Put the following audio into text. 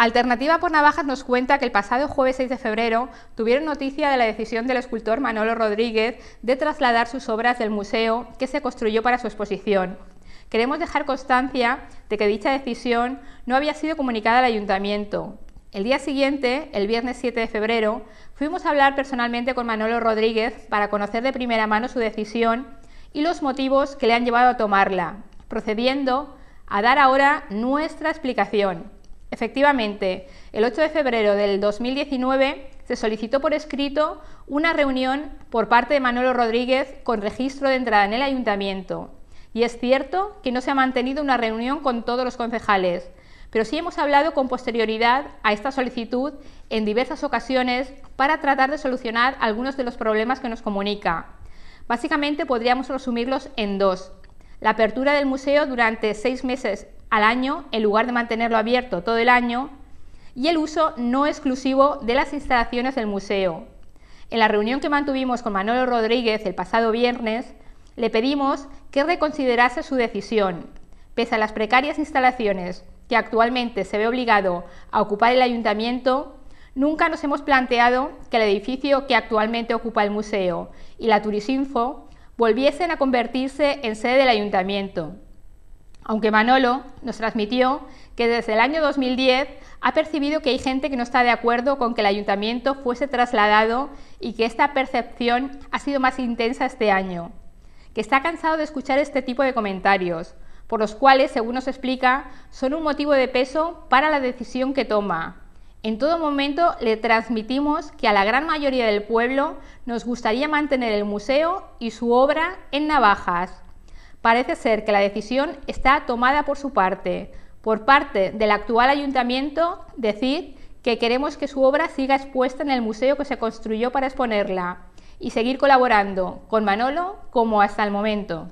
Alternativa por Navajas nos cuenta que el pasado jueves 6 de febrero tuvieron noticia de la decisión del escultor Manolo Rodríguez de trasladar sus obras del museo que se construyó para su exposición. Queremos dejar constancia de que dicha decisión no había sido comunicada al ayuntamiento. El día siguiente, el viernes 7 de febrero, fuimos a hablar personalmente con Manolo Rodríguez para conocer de primera mano su decisión y los motivos que le han llevado a tomarla, procediendo a dar ahora nuestra explicación. Efectivamente, el 8 de febrero del 2019 se solicitó por escrito una reunión por parte de manuel Rodríguez con registro de entrada en el ayuntamiento. Y es cierto que no se ha mantenido una reunión con todos los concejales, pero sí hemos hablado con posterioridad a esta solicitud en diversas ocasiones para tratar de solucionar algunos de los problemas que nos comunica. Básicamente podríamos resumirlos en dos. La apertura del museo durante seis meses al año en lugar de mantenerlo abierto todo el año y el uso no exclusivo de las instalaciones del museo. En la reunión que mantuvimos con Manolo Rodríguez el pasado viernes, le pedimos que reconsiderase su decisión. Pese a las precarias instalaciones que actualmente se ve obligado a ocupar el ayuntamiento, nunca nos hemos planteado que el edificio que actualmente ocupa el museo y la Turisinfo volviesen a convertirse en sede del ayuntamiento aunque Manolo nos transmitió que desde el año 2010 ha percibido que hay gente que no está de acuerdo con que el ayuntamiento fuese trasladado y que esta percepción ha sido más intensa este año, que está cansado de escuchar este tipo de comentarios, por los cuales, según nos explica, son un motivo de peso para la decisión que toma. En todo momento le transmitimos que a la gran mayoría del pueblo nos gustaría mantener el museo y su obra en navajas, Parece ser que la decisión está tomada por su parte, por parte del actual ayuntamiento, decir que queremos que su obra siga expuesta en el museo que se construyó para exponerla y seguir colaborando con Manolo como hasta el momento.